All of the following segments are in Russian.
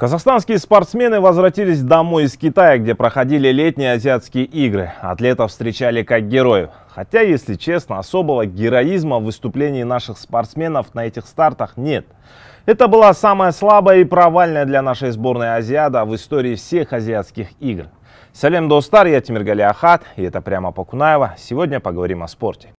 Казахстанские спортсмены возвратились домой из Китая, где проходили летние азиатские игры. Атлетов встречали как героев. Хотя, если честно, особого героизма в выступлении наших спортсменов на этих стартах нет. Это была самая слабая и провальная для нашей сборной Азиада в истории всех азиатских игр. Салем Достар, я Тимир Галиахат, и это прямо по Покунаева. Сегодня поговорим о спорте.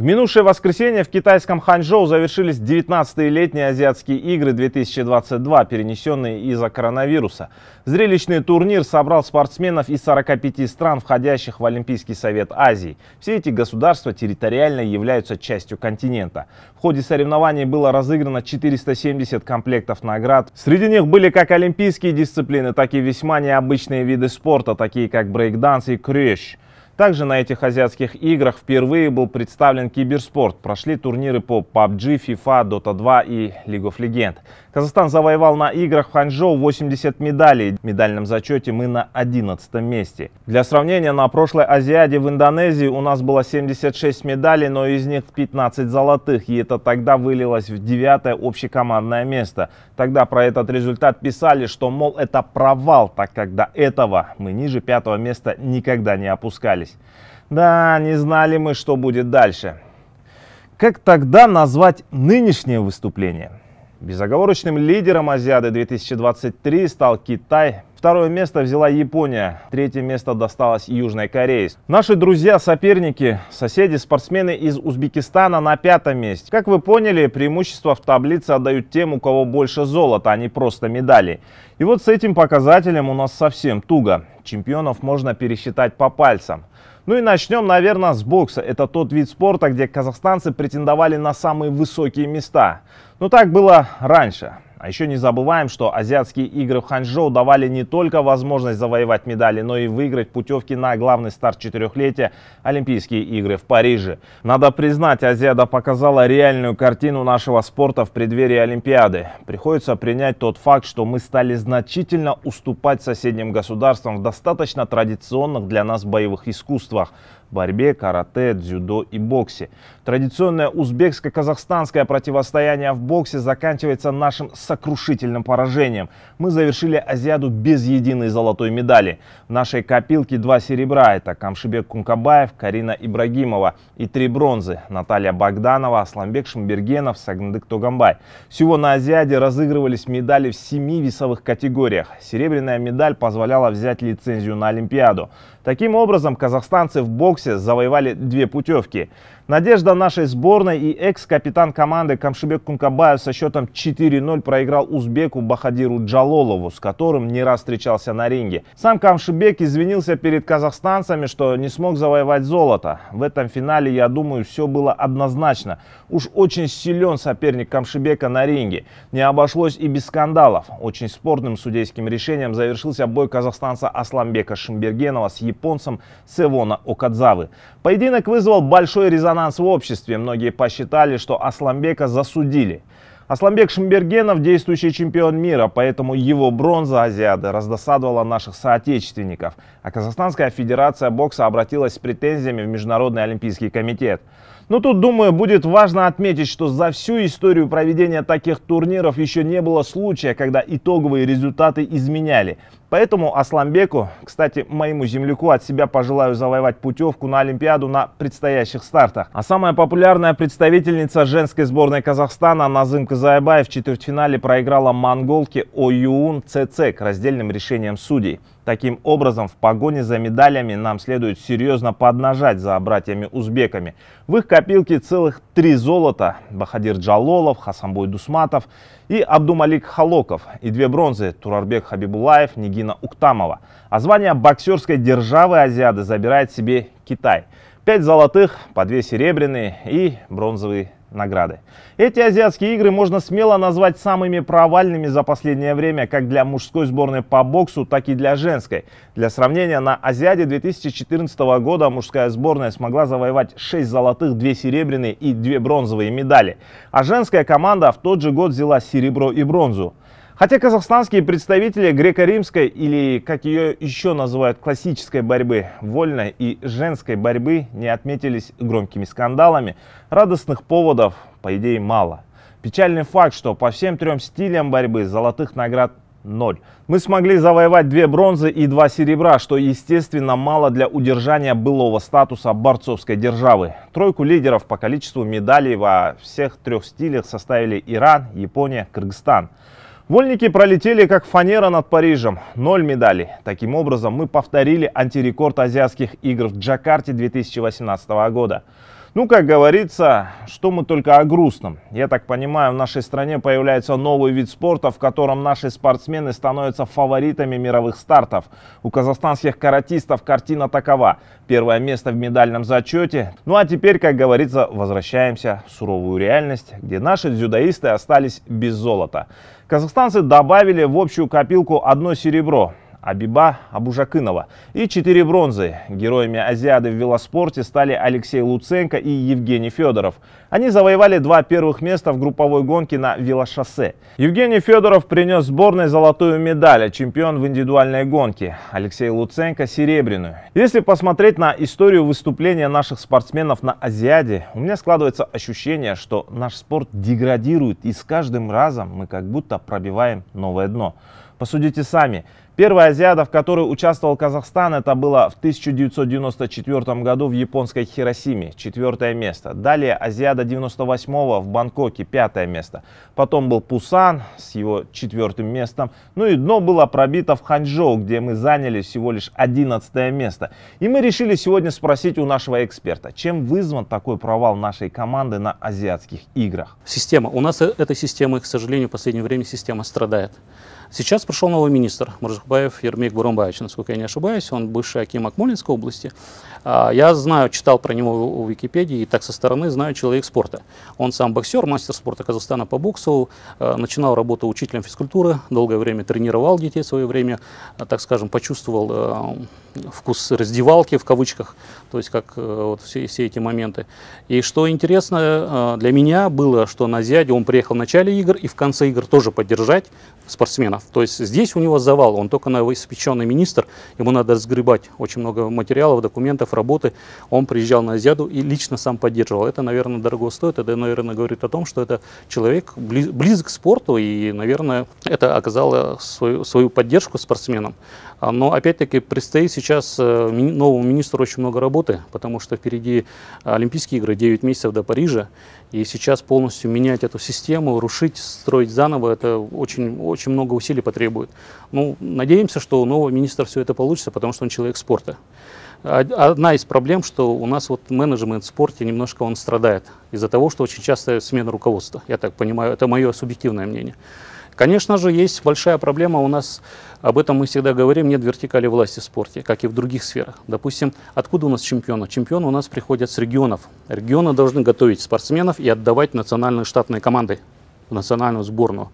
В минувшее воскресенье в китайском Ханчжоу завершились 19-е летние азиатские игры 2022, перенесенные из-за коронавируса. Зрелищный турнир собрал спортсменов из 45 стран, входящих в Олимпийский совет Азии. Все эти государства территориально являются частью континента. В ходе соревнований было разыграно 470 комплектов наград. Среди них были как олимпийские дисциплины, так и весьма необычные виды спорта, такие как брейкданс и крещ. Также на этих азиатских играх впервые был представлен киберспорт. Прошли турниры по PUBG, FIFA, Dota 2 и League of Legends. Казахстан завоевал на играх в Ханчжоу 80 медалей. В медальном зачете мы на 11 месте. Для сравнения, на прошлой Азиаде в Индонезии у нас было 76 медалей, но из них 15 золотых. И это тогда вылилось в девятое общекомандное место. Тогда про этот результат писали, что, мол, это провал, так как до этого мы ниже пятого места никогда не опускались здесь. Да, не знали мы, что будет дальше. Как тогда назвать нынешнее выступление? Безоговорочным лидером Азиады 2023 стал Китай. Второе место взяла Япония, третье место досталось Южной Корее. Наши друзья, соперники, соседи, спортсмены из Узбекистана на пятом месте. Как вы поняли, преимущество в таблице отдают тем, у кого больше золота, а не просто медалей. И вот с этим показателем у нас совсем туго. Чемпионов можно пересчитать по пальцам. Ну и начнем, наверное, с бокса. Это тот вид спорта, где казахстанцы претендовали на самые высокие места. Но ну так было раньше. А еще не забываем, что азиатские игры в Ханчжоу давали не только возможность завоевать медали, но и выиграть путевки на главный старт четырехлетия Олимпийские игры в Париже. Надо признать, Азиада показала реальную картину нашего спорта в преддверии Олимпиады. Приходится принять тот факт, что мы стали значительно уступать соседним государствам в достаточно традиционных для нас боевых искусствах борьбе, карате, дзюдо и боксе. Традиционное узбекско-казахстанское противостояние в боксе заканчивается нашим сокрушительным поражением. Мы завершили Азиаду без единой золотой медали. В нашей копилке два серебра – это Камшибек Кункабаев, Карина Ибрагимова и три бронзы – Наталья Богданова, Асламбек Шамбергенов, Сагндык Тогамбай. Всего на Азиаде разыгрывались медали в семи весовых категориях. Серебряная медаль позволяла взять лицензию на Олимпиаду. Таким образом, казахстанцы в боксе боксе завоевали две путевки. Надежда нашей сборной и экс-капитан команды Камшибек Кункабаев со счетом 4-0 проиграл узбеку Бахадиру Джалолову, с которым не раз встречался на ринге. Сам Камшибек извинился перед казахстанцами, что не смог завоевать золото. В этом финале, я думаю, все было однозначно. Уж очень силен соперник Камшибека на ринге. Не обошлось и без скандалов. Очень спорным судейским решением завершился бой казахстанца Асламбека Шимбергенова с японцем Севона Окадзава. Савы. Поединок вызвал большой резонанс в обществе. Многие посчитали, что Асламбека засудили. Асламбек Шимбергенов – действующий чемпион мира, поэтому его бронза Азиады раздосадовала наших соотечественников, а Казахстанская федерация бокса обратилась с претензиями в Международный олимпийский комитет. Но ну, тут, думаю, будет важно отметить, что за всю историю проведения таких турниров еще не было случая, когда итоговые результаты изменяли. Поэтому Асламбеку, кстати, моему земляку от себя пожелаю завоевать путевку на Олимпиаду на предстоящих стартах. А самая популярная представительница женской сборной Казахстана Назым Казайбаев в четвертьфинале проиграла монголке Оюун Цецек раздельным решением судей. Таким образом, в погоне за медалями нам следует серьезно поднажать за братьями-узбеками. В их копилке целых три золота – Бахадир Джалолов, Хасамбой Дусматов и Абдумалик Халоков. И две бронзы – Турарбек Хабибулаев, Нигина Уктамова. А звание боксерской державы Азиады забирает себе Китай. Пять золотых, по две серебряные и бронзовые награды. Эти азиатские игры можно смело назвать самыми провальными за последнее время как для мужской сборной по боксу, так и для женской. Для сравнения, на Азиаде 2014 года мужская сборная смогла завоевать 6 золотых, 2 серебряные и 2 бронзовые медали, а женская команда в тот же год взяла серебро и бронзу. Хотя казахстанские представители греко-римской или, как ее еще называют, классической борьбы, вольной и женской борьбы не отметились громкими скандалами, радостных поводов, по идее, мало. Печальный факт, что по всем трем стилям борьбы золотых наград ноль. Мы смогли завоевать две бронзы и два серебра, что, естественно, мало для удержания былого статуса борцовской державы. Тройку лидеров по количеству медалей во всех трех стилях составили Иран, Япония, Кыргызстан. Вольники пролетели как фанера над Парижем. Ноль медалей. Таким образом, мы повторили антирекорд азиатских игр в Джакарте 2018 года. Ну, как говорится, что мы только о грустном. Я так понимаю, в нашей стране появляется новый вид спорта, в котором наши спортсмены становятся фаворитами мировых стартов. У казахстанских каратистов картина такова. Первое место в медальном зачете. Ну а теперь, как говорится, возвращаемся в суровую реальность, где наши дзюдоисты остались без золота. Казахстанцы добавили в общую копилку одно серебро. Абиба Абужакынова и четыре бронзы. Героями Азиады в велоспорте стали Алексей Луценко и Евгений Федоров. Они завоевали два первых места в групповой гонке на велошоссе. Евгений Федоров принес сборной золотую медаль, а чемпион в индивидуальной гонке. Алексей Луценко – серебряную. Если посмотреть на историю выступления наших спортсменов на Азиаде, у меня складывается ощущение, что наш спорт деградирует и с каждым разом мы как будто пробиваем новое дно. Посудите сами, Первая азиада, в которой участвовал Казахстан, это было в 1994 году в японской Хиросиме, четвертое место. Далее азиада 98 в Бангкоке, пятое место. Потом был Пусан с его четвертым местом. Ну и дно было пробито в Ханчжоу, где мы заняли всего лишь 11 место. И мы решили сегодня спросить у нашего эксперта, чем вызван такой провал нашей команды на азиатских играх? Система. У нас э, эта система, к сожалению, в последнее время система страдает. Сейчас пришел новый министр Мурзахбаев Ермек Бурамбаевич, насколько я не ошибаюсь. Он бывший аким Акмолинской области. А, я знаю, читал про него в Википедии, и так со стороны знаю человек спорта. Он сам боксер, мастер спорта Казахстана по боксу, а, начинал работу учителем физкультуры, долгое время тренировал детей в свое время, а, так скажем, почувствовал вкус раздевалки в кавычках, то есть как э, вот все, все эти моменты. И что интересно для меня было, что на зяде он приехал в начале игр и в конце игр тоже поддержать спортсмена да, то есть здесь у него завал, он только новоиспеченный министр, ему надо разгребать очень много материалов, документов, работы. Он приезжал на Азиаду и лично сам поддерживал. Это, наверное, дорого стоит, это, наверное, говорит о том, что это человек близ, близок к спорту, и, наверное, это оказало свою, свою поддержку спортсменам. А, но, опять-таки, предстоит сейчас э, новому министру очень много работы, потому что впереди Олимпийские игры, 9 месяцев до Парижа, и сейчас полностью менять эту систему, рушить, строить заново, это очень, очень много усилий потребует. Ну, надеемся, что у нового министра все это получится, потому что он человек спорта. Одна из проблем, что у нас вот менеджмент в спорте немножко он страдает из-за того, что очень часто смена руководства. Я так понимаю, это мое субъективное мнение. Конечно же, есть большая проблема у нас, об этом мы всегда говорим, нет вертикали власти в спорте, как и в других сферах. Допустим, откуда у нас чемпионы? Чемпионы у нас приходят с регионов. Регионы должны готовить спортсменов и отдавать национальные штатные команды, в национальную сборную.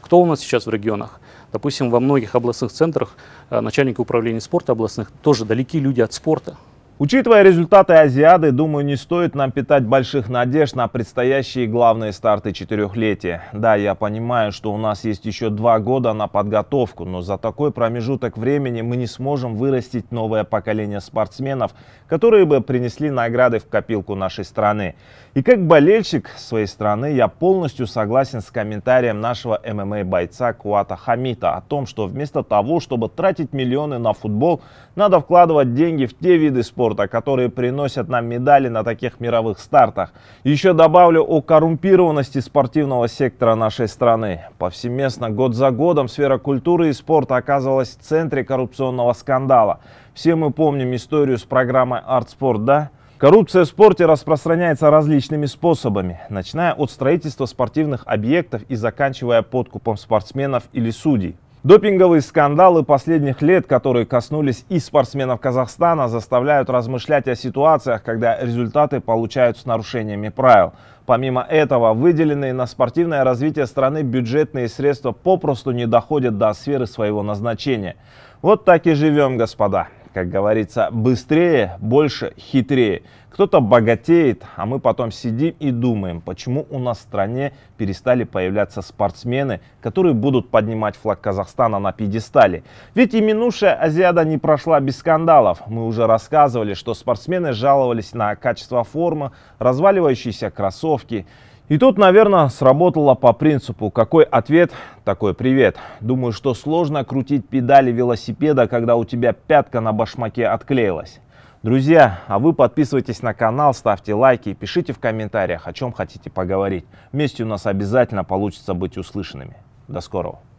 Кто у нас сейчас в регионах? Допустим, во многих областных центрах э, начальники управления спорта областных тоже далеки люди от спорта. Учитывая результаты Азиады, думаю, не стоит нам питать больших надежд на предстоящие главные старты четырехлетия. Да, я понимаю, что у нас есть еще два года на подготовку, но за такой промежуток времени мы не сможем вырастить новое поколение спортсменов, которые бы принесли награды в копилку нашей страны. И как болельщик своей страны я полностью согласен с комментарием нашего ММА-бойца Куата Хамита о том, что вместо того, чтобы тратить миллионы на футбол, надо вкладывать деньги в те виды спорта, которые приносят нам медали на таких мировых стартах. Еще добавлю о коррумпированности спортивного сектора нашей страны. Повсеместно год за годом сфера культуры и спорта оказывалась в центре коррупционного скандала. Все мы помним историю с программой «Артспорт», да? Коррупция в спорте распространяется различными способами, начиная от строительства спортивных объектов и заканчивая подкупом спортсменов или судей. Допинговые скандалы последних лет, которые коснулись и спортсменов Казахстана, заставляют размышлять о ситуациях, когда результаты получают с нарушениями правил. Помимо этого, выделенные на спортивное развитие страны бюджетные средства попросту не доходят до сферы своего назначения. Вот так и живем, господа как говорится, быстрее, больше, хитрее. Кто-то богатеет, а мы потом сидим и думаем, почему у нас в стране перестали появляться спортсмены, которые будут поднимать флаг Казахстана на пьедестале. Ведь и минувшая Азиада не прошла без скандалов. Мы уже рассказывали, что спортсмены жаловались на качество формы, разваливающиеся кроссовки – и тут, наверное, сработало по принципу «какой ответ, такой привет». Думаю, что сложно крутить педали велосипеда, когда у тебя пятка на башмаке отклеилась. Друзья, а вы подписывайтесь на канал, ставьте лайки и пишите в комментариях, о чем хотите поговорить. Вместе у нас обязательно получится быть услышанными. До скорого!